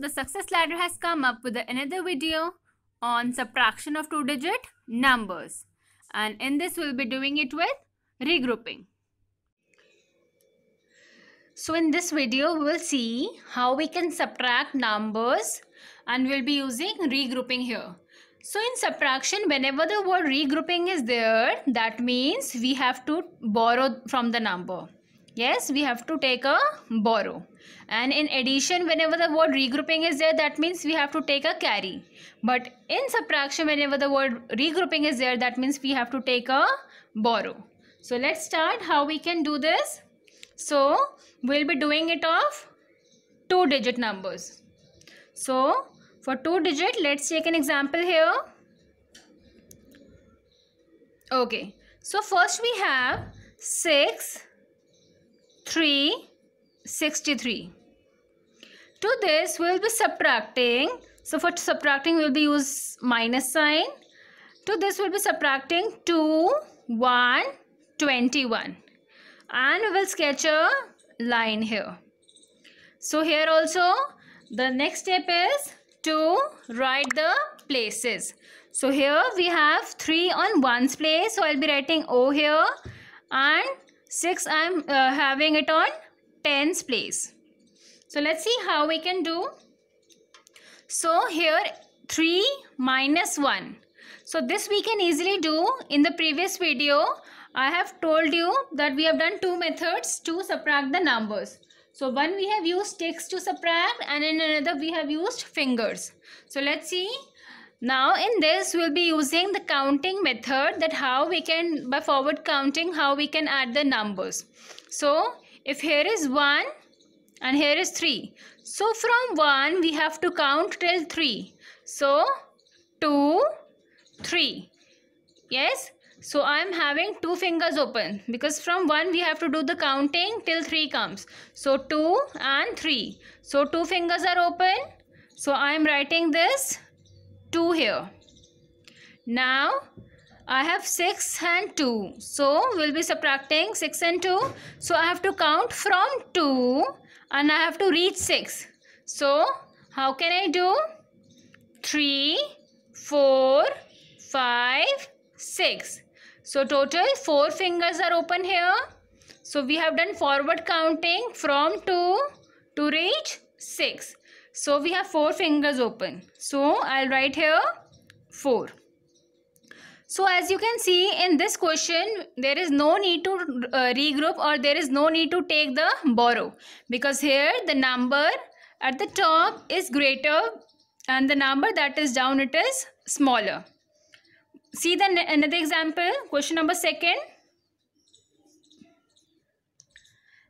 the success ladder has come up with another video on subtraction of two digit numbers and in this we'll be doing it with regrouping. So in this video we will see how we can subtract numbers and we'll be using regrouping here. So in subtraction whenever the word regrouping is there that means we have to borrow from the number yes we have to take a borrow and in addition whenever the word regrouping is there that means we have to take a carry but in subtraction whenever the word regrouping is there that means we have to take a borrow so let's start how we can do this so we'll be doing it of two digit numbers so for two digit let's take an example here okay so first we have 6 363. To this, we will be subtracting. So, for subtracting, we will be use minus sign. To this, we will be subtracting 2, 1, 21. And we will sketch a line here. So, here also, the next step is to write the places. So, here we have 3 on 1's place. So, I will be writing O here. And 6 I am uh, having it on tens place. So let's see how we can do. So here 3 minus 1. So this we can easily do. In the previous video, I have told you that we have done two methods to subtract the numbers. So one we have used sticks to subtract and in another we have used fingers. So let's see now in this we'll be using the counting method that how we can by forward counting how we can add the numbers. So if here is 1 and here is 3. So from 1 we have to count till 3. So 2, 3. Yes. So I am having two fingers open because from 1 we have to do the counting till 3 comes. So 2 and 3. So two fingers are open. So I am writing this 2 here. Now, I have 6 and 2. So, we'll be subtracting 6 and 2. So, I have to count from 2 and I have to reach 6. So, how can I do? 3, 4, 5, 6. So, total 4 fingers are open here. So, we have done forward counting from 2 to reach 6. So we have four fingers open. So I'll write here 4. So as you can see in this question, there is no need to uh, regroup or there is no need to take the borrow because here the number at the top is greater and the number that is down it is smaller. See the another example, question number second.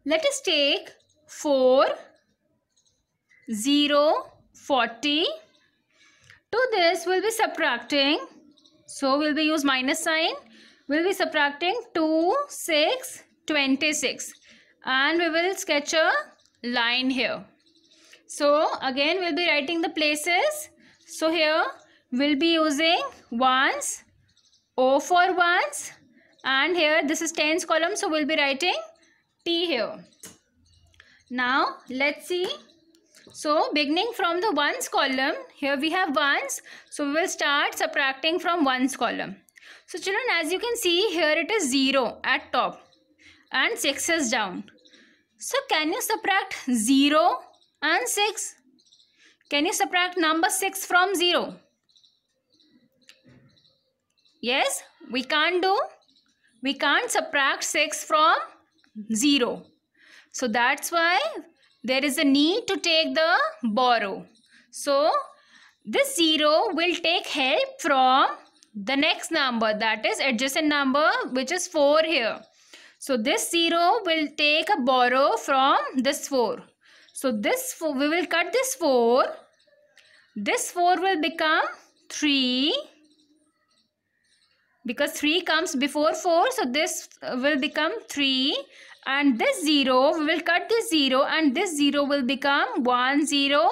Let us take 4 0, 40. To this we'll be subtracting. So we'll be use minus sign. We'll be subtracting 2, 6, 26. And we will sketch a line here. So again we'll be writing the places. So here we'll be using ones, O for ones and here this is tens column so we'll be writing T here. Now let's see so beginning from the ones column, here we have ones. So we will start subtracting from ones column. So children, as you can see here it is 0 at top and 6 is down. So can you subtract 0 and 6? Can you subtract number 6 from 0? Yes, we can't do. We can't subtract 6 from 0. So that's why there is a need to take the borrow. So, this 0 will take help from the next number that is adjacent number which is 4 here. So, this 0 will take a borrow from this 4. So, this four, we will cut this 4. This 4 will become 3 because 3 comes before 4. So, this will become 3 and this 0 we will cut this 0 and this 0 will become 1 0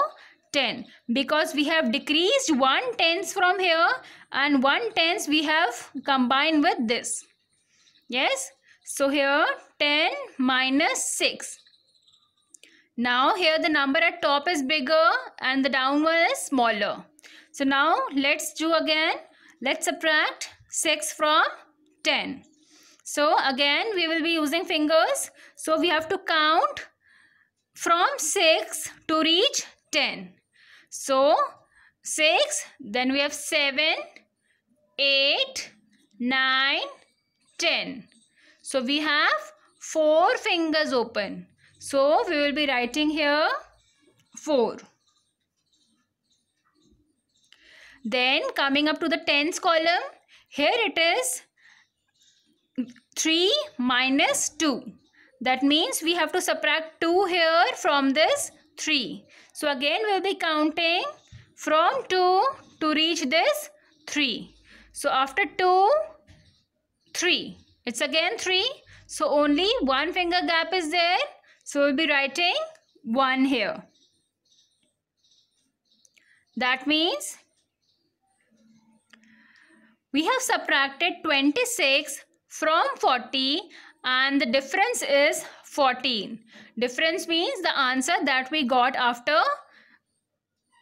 10 because we have decreased 1 tenths from here and 1 tenths we have combined with this yes so here 10 minus 6 now here the number at top is bigger and the down one is smaller so now let's do again let's subtract 6 from 10 so again, we will be using fingers. So we have to count from 6 to reach 10. So 6, then we have 7, 8, 9, 10. So we have 4 fingers open. So we will be writing here 4. Then coming up to the tens column, here it is 3 minus 2. That means we have to subtract 2 here from this 3. So again we will be counting from 2 to reach this 3. So after 2, 3. It's again 3. So only one finger gap is there. So we'll be writing 1 here. That means we have subtracted 26 from 40 and the difference is 14. Difference means the answer that we got after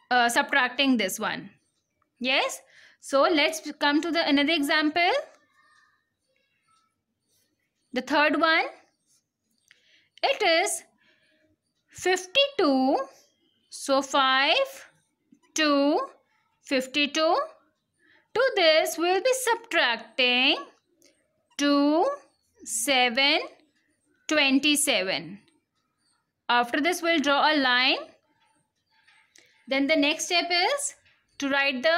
uh, subtracting this one. Yes. So let's come to the another example. The third one. It is 52. So 5 2, 52. To this we will be subtracting 2, 7, 27. After this, we'll draw a line. Then the next step is to write the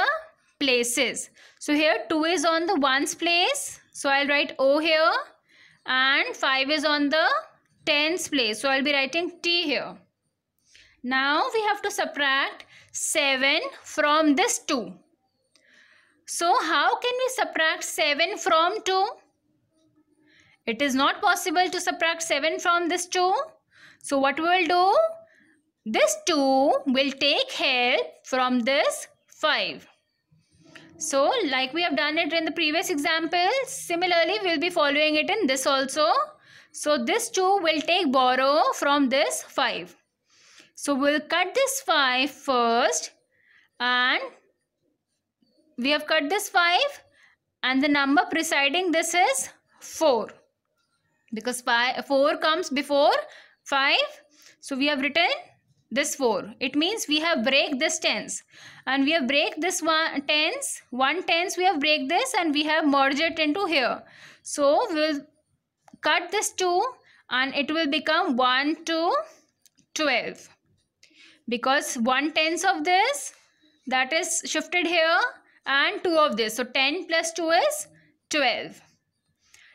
places. So here 2 is on the 1's place. So I'll write O here. And 5 is on the 10's place. So I'll be writing T here. Now we have to subtract 7 from this 2. So how can we subtract 7 from 2? It is not possible to subtract 7 from this 2. So what we will do? This 2 will take help from this 5. So like we have done it in the previous example, similarly we will be following it in this also. So this 2 will take borrow from this 5. So we'll cut this 5 first and we have cut this 5 and the number presiding this is 4 because five, 4 comes before 5. So we have written this 4. It means we have break this tens and we have break this one tens, one tens we have break this and we have merged it into here. So we will cut this 2 and it will become 1 to 12 because one tens of this that is shifted here and 2 of this. So 10 plus 2 is 12.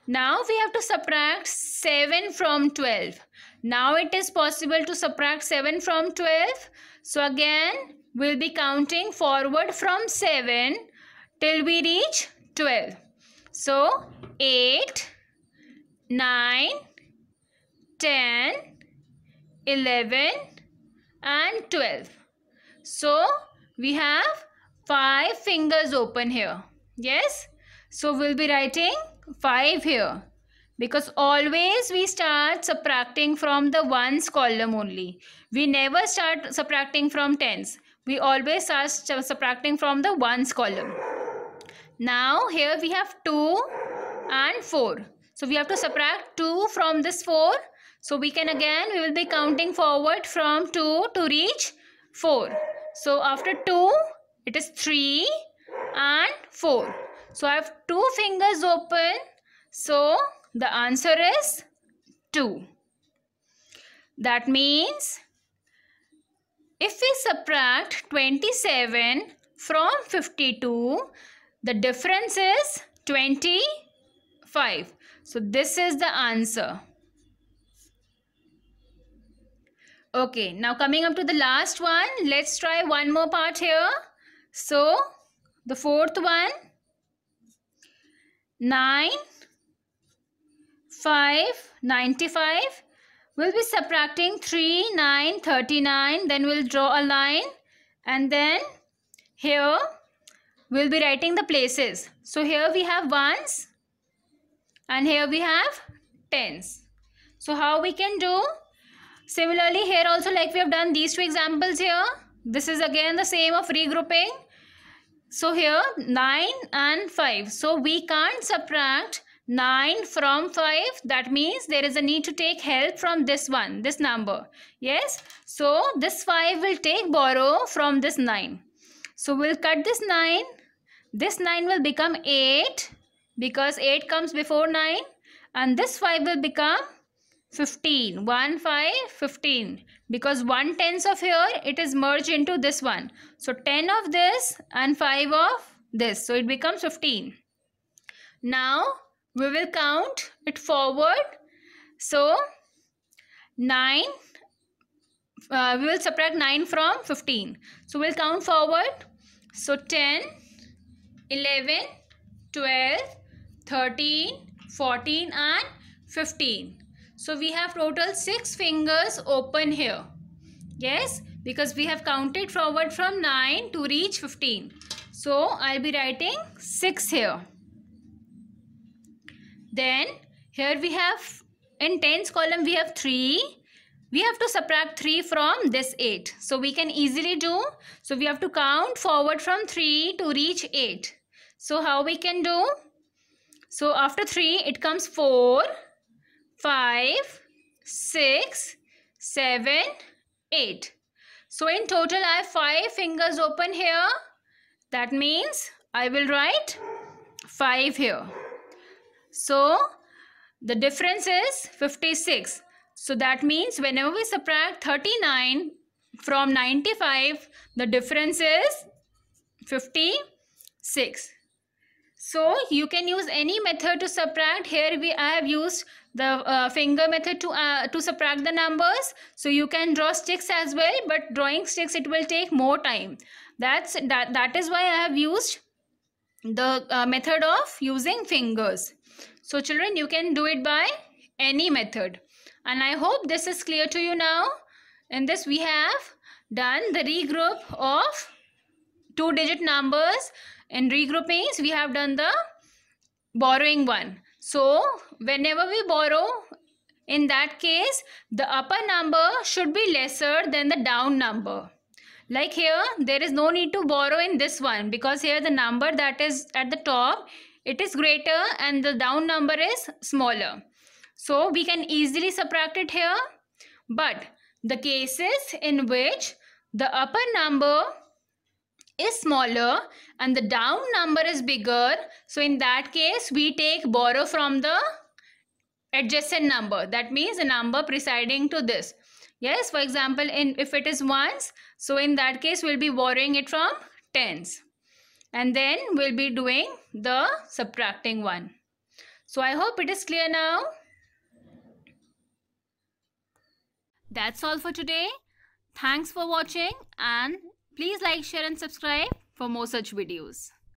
Now we have to subtract 7 from 12. Now it is possible to subtract 7 from 12. So again, we'll be counting forward from 7 till we reach 12. So 8, 9, 10, 11 and 12. So we have 5 fingers open here. Yes. So we'll be writing 5 here because always we start subtracting from the ones column only. We never start subtracting from tens. We always start subtracting from the ones column. Now here we have 2 and 4. So we have to subtract 2 from this 4. So we can again, we will be counting forward from 2 to reach 4. So after 2, it is 3 and 4. So I have two fingers open. So the answer is 2. That means if we subtract 27 from 52, the difference is 25. So this is the answer. Okay, now coming up to the last one, let's try one more part here. So the fourth one. 9 5 95 we'll be subtracting 3 9 39 then we'll draw a line and then here we'll be writing the places so here we have ones and here we have tens so how we can do similarly here also like we have done these two examples here this is again the same of regrouping so here 9 and 5. So we can't subtract 9 from 5. That means there is a need to take help from this one, this number. Yes. So this 5 will take borrow from this 9. So we'll cut this 9. This 9 will become 8 because 8 comes before 9. And this 5 will become 15 1 5 15 because 1 tens of here it is merged into this one so 10 of this and 5 of this so it becomes 15 now we will count it forward so 9 uh, we will subtract 9 from 15 so we'll count forward so 10 11 12 13 14 and 15 so we have total 6 fingers open here. Yes, because we have counted forward from 9 to reach 15. So I'll be writing 6 here. Then here we have in tens column we have 3 we have to subtract 3 from this 8. So we can easily do. So we have to count forward from 3 to reach 8. So how we can do? So after 3 it comes 4 five, six, seven, eight. So in total I have five fingers open here. That means I will write five here. So the difference is 56. So that means whenever we subtract 39 from 95, the difference is 56. So you can use any method to subtract. Here we I have used the uh, finger method to uh, to subtract the numbers. So you can draw sticks as well, but drawing sticks it will take more time. That's that that is why I have used the uh, method of using fingers. So children, you can do it by any method. And I hope this is clear to you now. In this we have done the regroup of two digit numbers in regroupings, we have done the borrowing one. So, whenever we borrow, in that case, the upper number should be lesser than the down number. Like here, there is no need to borrow in this one because here the number that is at the top, it is greater and the down number is smaller. So, we can easily subtract it here. But the cases in which the upper number is smaller and the down number is bigger. So in that case, we take borrow from the adjacent number. That means the number presiding to this. Yes, for example, in if it is ones, so in that case, we'll be borrowing it from tens. And then we'll be doing the subtracting one. So I hope it is clear now. That's all for today. Thanks for watching and Please like, share and subscribe for more such videos.